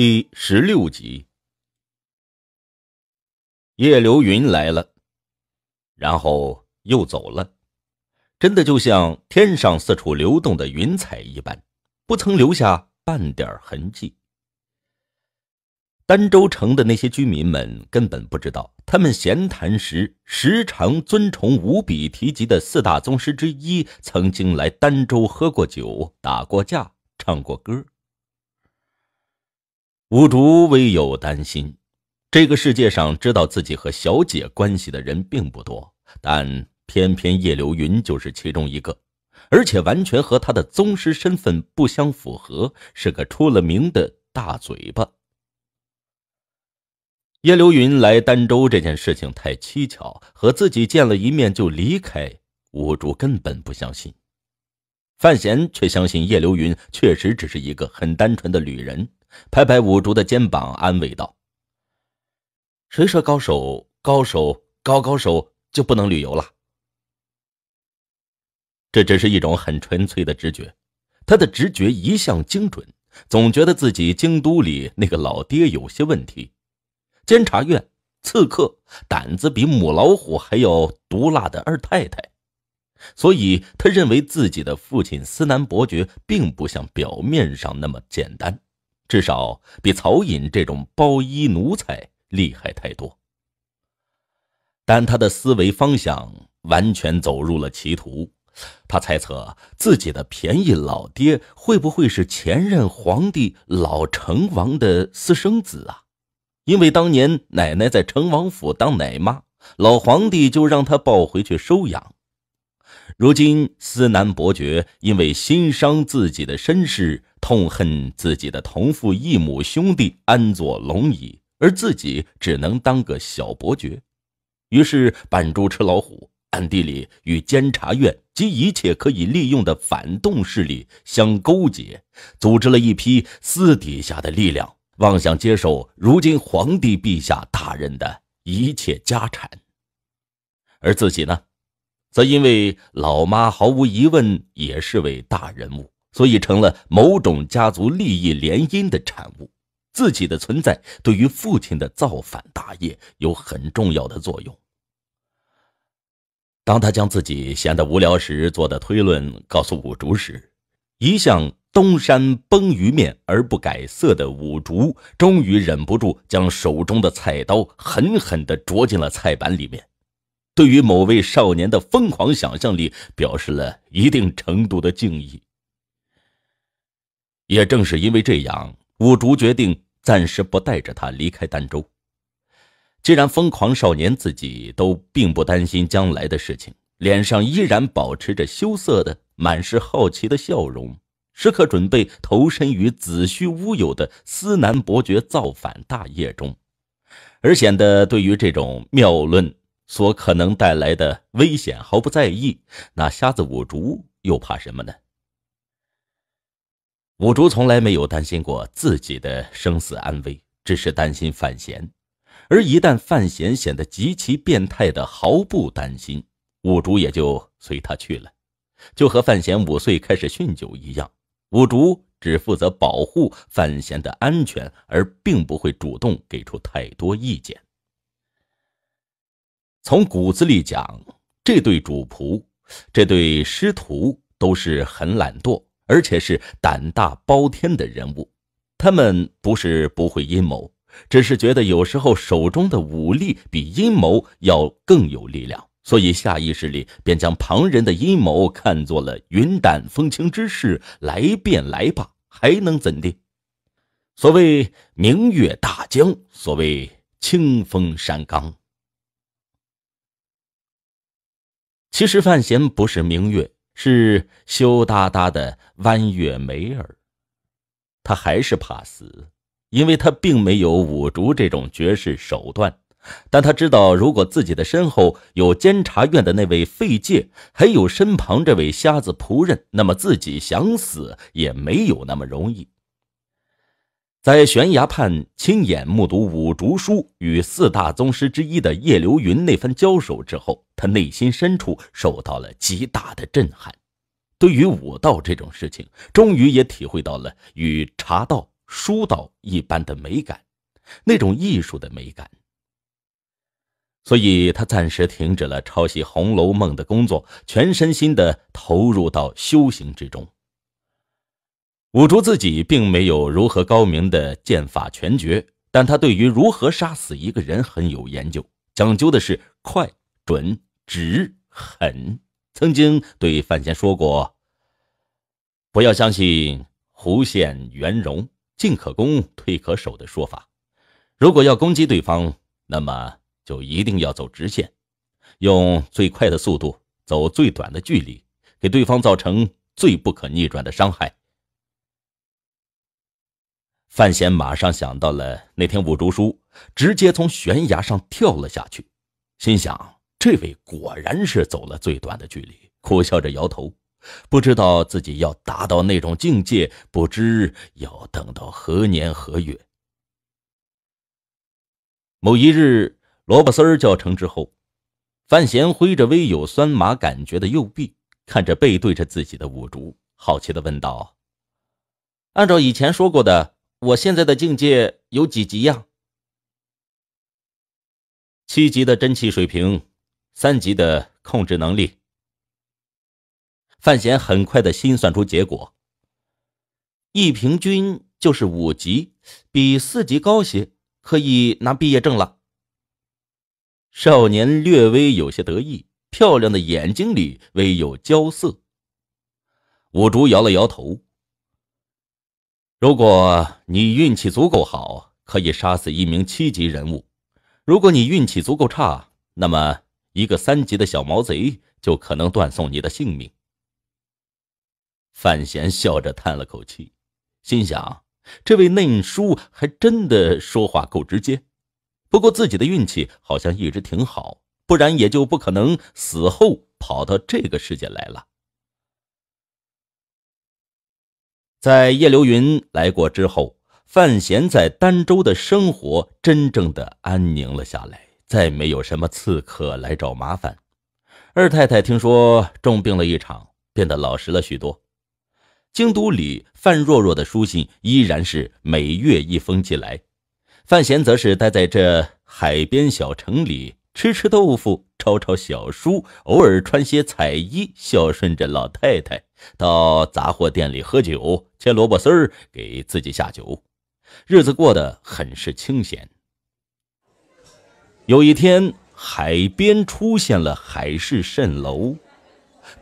第十六集，叶流云来了，然后又走了，真的就像天上四处流动的云彩一般，不曾留下半点痕迹。儋州城的那些居民们根本不知道，他们闲谈时时常尊崇无比提及的四大宗师之一，曾经来儋州喝过酒、打过架、唱过歌。五竹唯有担心，这个世界上知道自己和小姐关系的人并不多，但偏偏叶流云就是其中一个，而且完全和他的宗师身份不相符合，是个出了名的大嘴巴。叶流云来儋州这件事情太蹊跷，和自己见了一面就离开，五竹根本不相信。范闲却相信叶流云确实只是一个很单纯的旅人。拍拍五竹的肩膀，安慰道：“谁说高手、高手、高高手就不能旅游了？这只是一种很纯粹的直觉。他的直觉一向精准，总觉得自己京都里那个老爹有些问题。监察院刺客，胆子比母老虎还要毒辣的二太太，所以他认为自己的父亲斯南伯爵并不像表面上那么简单。”至少比曹寅这种包衣奴才厉害太多，但他的思维方向完全走入了歧途。他猜测自己的便宜老爹会不会是前任皇帝老成王的私生子啊？因为当年奶奶在成王府当奶妈，老皇帝就让他抱回去收养。如今思南伯爵因为心伤自己的身世。痛恨自己的同父异母兄弟安坐龙椅，而自己只能当个小伯爵。于是，扮猪吃老虎，暗地里与监察院及一切可以利用的反动势力相勾结，组织了一批私底下的力量，妄想接受如今皇帝陛下大人的一切家产。而自己呢，则因为老妈毫无疑问也是位大人物。所以成了某种家族利益联姻的产物，自己的存在对于父亲的造反大业有很重要的作用。当他将自己闲得无聊时做的推论告诉五竹时，一向东山崩于面而不改色的五竹终于忍不住将手中的菜刀狠狠的啄进了菜板里面，对于某位少年的疯狂想象力表示了一定程度的敬意。也正是因为这样，五竹决定暂时不带着他离开儋州。既然疯狂少年自己都并不担心将来的事情，脸上依然保持着羞涩的、满是好奇的笑容，时刻准备投身于子虚乌有的思南伯爵造反大业中，而显得对于这种谬论所可能带来的危险毫不在意，那瞎子五竹又怕什么呢？五竹从来没有担心过自己的生死安危，只是担心范闲。而一旦范闲显得极其变态的毫不担心，五竹也就随他去了。就和范闲五岁开始酗酒一样，五竹只负责保护范闲的安全，而并不会主动给出太多意见。从骨子里讲，这对主仆，这对师徒都是很懒惰。而且是胆大包天的人物，他们不是不会阴谋，只是觉得有时候手中的武力比阴谋要更有力量，所以下意识里便将旁人的阴谋看作了云淡风轻之事，来便来吧，还能怎地？所谓明月大江，所谓清风山冈。其实范闲不是明月。是羞答答的弯月眉儿，他还是怕死，因为他并没有五竹这种绝世手段。但他知道，如果自己的身后有监察院的那位费介，还有身旁这位瞎子仆人，那么自己想死也没有那么容易。在悬崖畔亲眼目睹五竹书与四大宗师之一的叶流云那番交手之后，他内心深处受到了极大的震撼。对于武道这种事情，终于也体会到了与茶道、书道一般的美感，那种艺术的美感。所以，他暂时停止了抄袭《红楼梦》的工作，全身心地投入到修行之中。五竹自己并没有如何高明的剑法全绝，但他对于如何杀死一个人很有研究，讲究的是快、准、直、狠。曾经对范闲说过：“不要相信弧线圆融，进可攻，退可守的说法。如果要攻击对方，那么就一定要走直线，用最快的速度，走最短的距离，给对方造成最不可逆转的伤害。”范闲马上想到了那天五竹叔直接从悬崖上跳了下去，心想：“这位果然是走了最短的距离。”苦笑着摇头，不知道自己要达到那种境界，不知要等到何年何月。某一日，萝卜丝儿叫成之后，范闲挥着微有酸麻感觉的右臂，看着背对着自己的五竹，好奇地问道：“按照以前说过的。”我现在的境界有几级呀？七级的真气水平，三级的控制能力。范闲很快的心算出结果，一平均就是五级，比四级高些，可以拿毕业证了。少年略微有些得意，漂亮的眼睛里微有焦色。五竹摇了摇头。如果你运气足够好，可以杀死一名七级人物；如果你运气足够差，那么一个三级的小毛贼就可能断送你的性命。范闲笑着叹了口气，心想：这位嫩叔还真的说话够直接。不过自己的运气好像一直挺好，不然也就不可能死后跑到这个世界来了。在叶流云来过之后，范闲在儋州的生活真正的安宁了下来，再没有什么刺客来找麻烦。二太太听说重病了一场，变得老实了许多。京都里范若若的书信依然是每月一封寄来，范闲则是待在这海边小城里吃吃豆腐，抄抄小书，偶尔穿些彩衣，孝顺着老太太。到杂货店里喝酒，切萝卜丝儿给自己下酒，日子过得很是清闲。有一天，海边出现了海市蜃楼，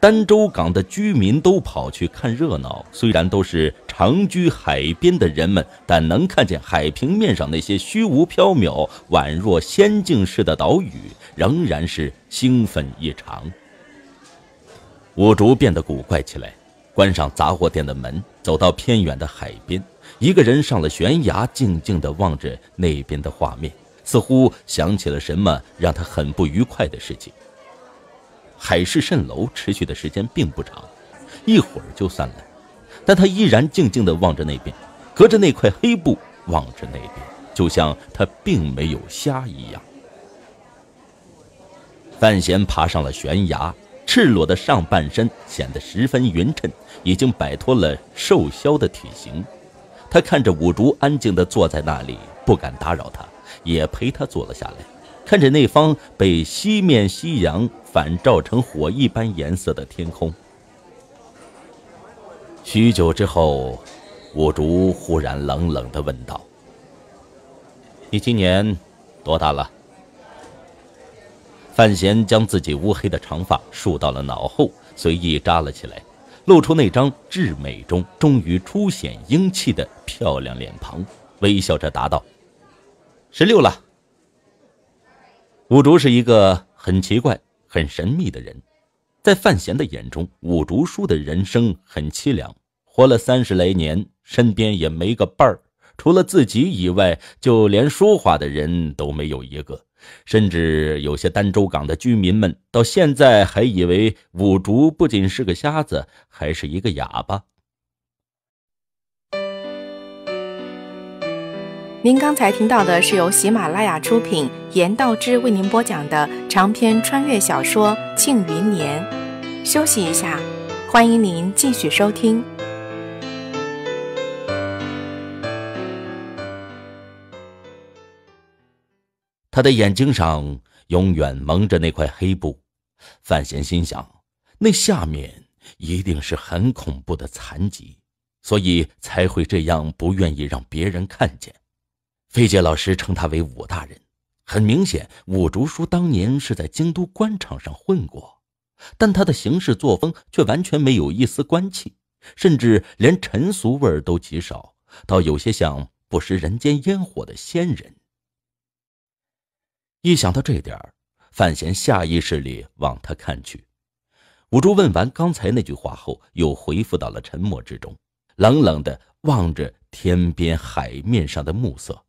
儋州港的居民都跑去看热闹。虽然都是常居海边的人们，但能看见海平面上那些虚无缥缈、宛若仙境似的岛屿，仍然是兴奋异常。五竹变得古怪起来，关上杂货店的门，走到偏远的海边，一个人上了悬崖，静静的望着那边的画面，似乎想起了什么让他很不愉快的事情。海市蜃楼持续的时间并不长，一会儿就散了，但他依然静静的望着那边，隔着那块黑布望着那边，就像他并没有瞎一样。范闲爬上了悬崖。赤裸的上半身显得十分匀称，已经摆脱了瘦削的体型。他看着五竹安静地坐在那里，不敢打扰他，也陪他坐了下来，看着那方被西面夕阳反照成火一般颜色的天空。许久之后，五竹忽然冷冷地问道：“你今年多大了？”范闲将自己乌黑的长发束到了脑后，随意扎了起来，露出那张至美中终于初显英气的漂亮脸庞，微笑着答道：“十六了。”五竹是一个很奇怪、很神秘的人，在范闲的眼中，五竹叔的人生很凄凉，活了三十来年，身边也没个伴儿，除了自己以外，就连说话的人都没有一个。甚至有些儋州港的居民们到现在还以为五竹不仅是个瞎子，还是一个哑巴。您刚才听到的是由喜马拉雅出品、严道之为您播讲的长篇穿越小说《庆余年》。休息一下，欢迎您继续收听。他的眼睛上永远蒙着那块黑布，范闲心想，那下面一定是很恐怖的残疾，所以才会这样不愿意让别人看见。费杰老师称他为武大人，很明显，武竹叔当年是在京都官场上混过，但他的行事作风却完全没有一丝官气，甚至连陈俗味都极少，倒有些像不食人间烟火的仙人。一想到这点，范闲下意识里往他看去。五洲问完刚才那句话后，又恢复到了沉默之中，冷冷的望着天边海面上的暮色，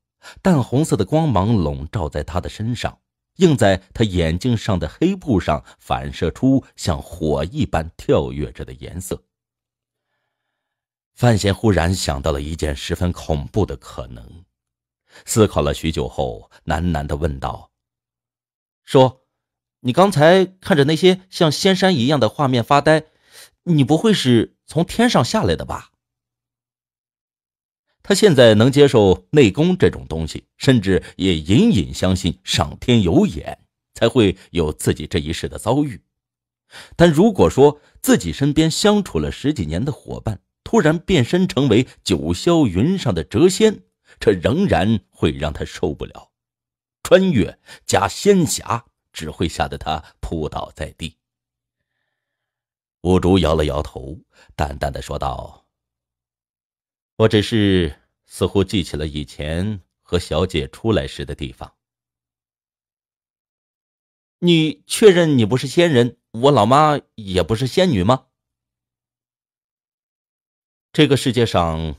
淡红色的光芒笼罩在他的身上，映在他眼睛上的黑布上，反射出像火一般跳跃着的颜色。范闲忽然想到了一件十分恐怖的可能，思考了许久后，喃喃的问道。说：“你刚才看着那些像仙山一样的画面发呆，你不会是从天上下来的吧？”他现在能接受内功这种东西，甚至也隐隐相信上天有眼，才会有自己这一世的遭遇。但如果说自己身边相处了十几年的伙伴突然变身成为九霄云上的谪仙，这仍然会让他受不了。穿越加仙侠只会吓得他扑倒在地。五竹摇了摇头，淡淡的说道：“我只是似乎记起了以前和小姐出来时的地方。你确认你不是仙人？我老妈也不是仙女吗？这个世界上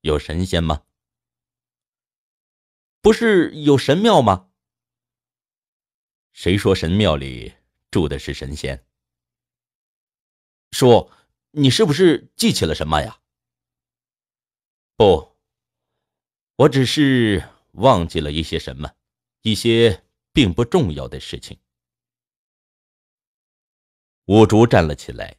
有神仙吗？”不是有神庙吗？谁说神庙里住的是神仙？叔，你是不是记起了什么呀？不，我只是忘记了一些什么，一些并不重要的事情。五竹站了起来，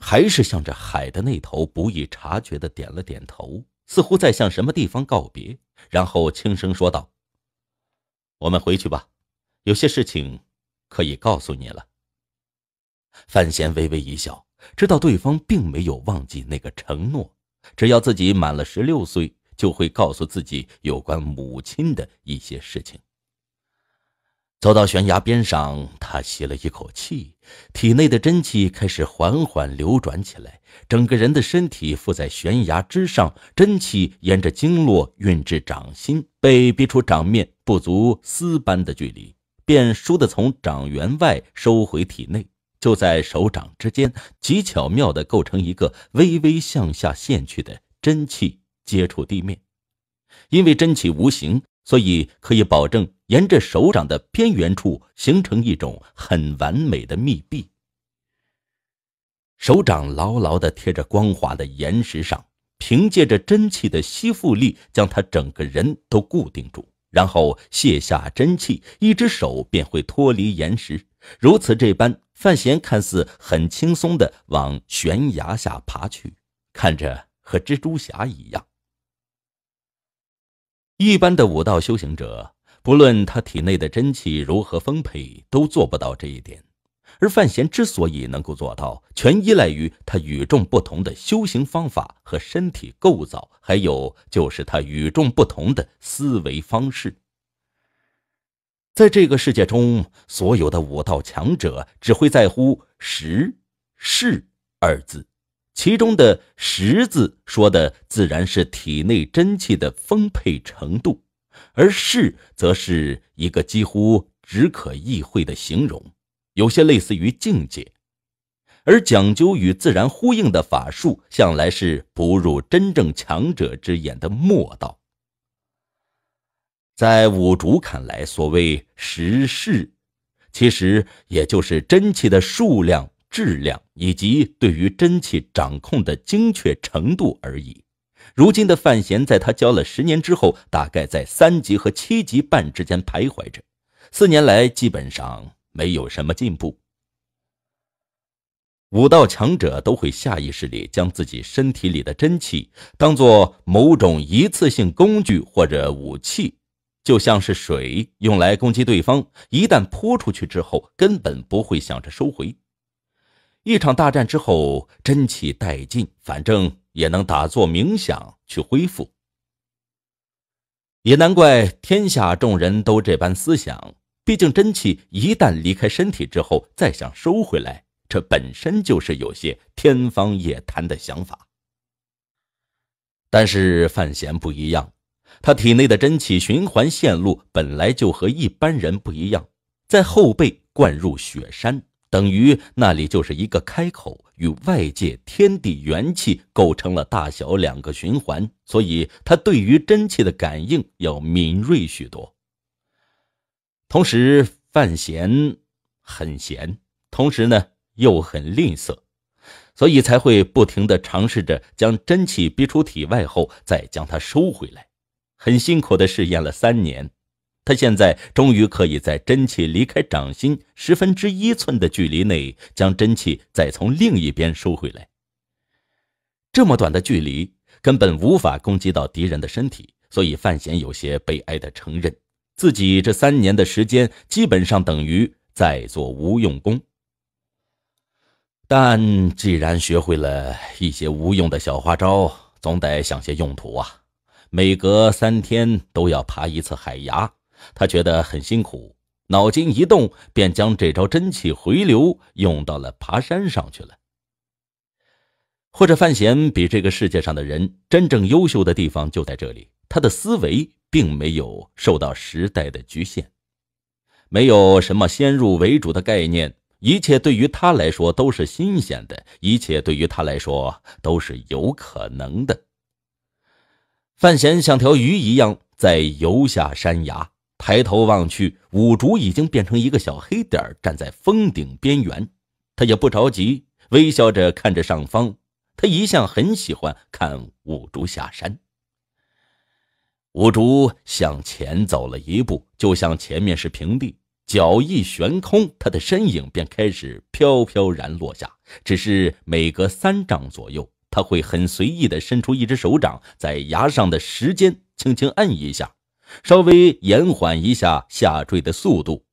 还是向着海的那头不易察觉地点了点头。似乎在向什么地方告别，然后轻声说道：“我们回去吧，有些事情可以告诉你了。”范闲微微一笑，知道对方并没有忘记那个承诺，只要自己满了十六岁，就会告诉自己有关母亲的一些事情。走到悬崖边上，他吸了一口气，体内的真气开始缓缓流转起来。整个人的身体附在悬崖之上，真气沿着经络运至掌心，被逼出掌面不足丝般的距离，便倏地从掌缘外收回体内。就在手掌之间，极巧妙地构成一个微微向下陷去的真气接触地面。因为真气无形，所以可以保证。沿着手掌的边缘处形成一种很完美的密闭，手掌牢牢地贴着光滑的岩石上，凭借着真气的吸附力将他整个人都固定住，然后卸下真气，一只手便会脱离岩石。如此这般，范闲看似很轻松地往悬崖下爬去，看着和蜘蛛侠一样。一般的武道修行者。不论他体内的真气如何丰沛，都做不到这一点。而范闲之所以能够做到，全依赖于他与众不同的修行方法和身体构造，还有就是他与众不同的思维方式。在这个世界中，所有的武道强者只会在乎“十”“是”二字，其中的“十”字说的自然是体内真气的丰沛程度。而势则是一个几乎只可意会的形容，有些类似于境界。而讲究与自然呼应的法术，向来是不入真正强者之眼的末道。在五竹看来，所谓实世，其实也就是真气的数量、质量，以及对于真气掌控的精确程度而已。如今的范闲，在他教了十年之后，大概在三级和七级半之间徘徊着。四年来基本上没有什么进步。武道强者都会下意识里将自己身体里的真气当做某种一次性工具或者武器，就像是水用来攻击对方，一旦泼出去之后，根本不会想着收回。一场大战之后，真气殆尽，反正。也能打坐冥想去恢复，也难怪天下众人都这般思想。毕竟真气一旦离开身体之后，再想收回来，这本身就是有些天方夜谭的想法。但是范闲不一样，他体内的真气循环线路本来就和一般人不一样，在后背灌入雪山。等于那里就是一个开口，与外界天地元气构成了大小两个循环，所以他对于真气的感应要敏锐许多。同时，范闲很闲，同时呢又很吝啬，所以才会不停的尝试着将真气逼出体外，后再将它收回来，很辛苦的试验了三年。他现在终于可以在真气离开掌心十分之一寸的距离内，将真气再从另一边收回来。这么短的距离根本无法攻击到敌人的身体，所以范闲有些悲哀地承认，自己这三年的时间基本上等于在做无用功。但既然学会了一些无用的小花招，总得想些用途啊！每隔三天都要爬一次海崖。他觉得很辛苦，脑筋一动，便将这招真气回流用到了爬山上去了。或者，范闲比这个世界上的人真正优秀的地方就在这里，他的思维并没有受到时代的局限，没有什么先入为主的概念，一切对于他来说都是新鲜的，一切对于他来说都是有可能的。范闲像条鱼一样在游下山崖。抬头望去，五竹已经变成一个小黑点儿，站在峰顶边缘。他也不着急，微笑着看着上方。他一向很喜欢看五竹下山。五竹向前走了一步，就像前面是平地，脚一悬空，他的身影便开始飘飘然落下。只是每隔三丈左右，他会很随意地伸出一只手掌，在崖上的石间轻轻按一下。稍微延缓一下下坠的速度，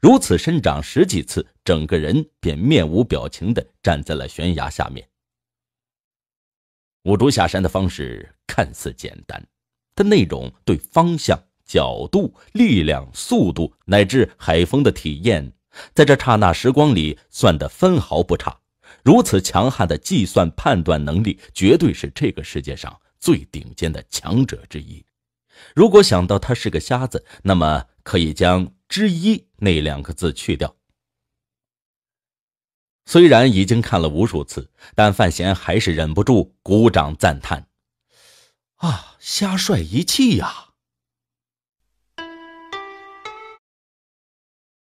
如此伸长十几次，整个人便面无表情地站在了悬崖下面。五竹下山的方式看似简单，但内容对方向、角度、力量、速度乃至海风的体验，在这刹那时光里算得分毫不差。如此强悍的计算判断能力，绝对是这个世界上最顶尖的强者之一。如果想到他是个瞎子，那么可以将“之一”那两个字去掉。虽然已经看了无数次，但范闲还是忍不住鼓掌赞叹：“啊，瞎帅一气呀！”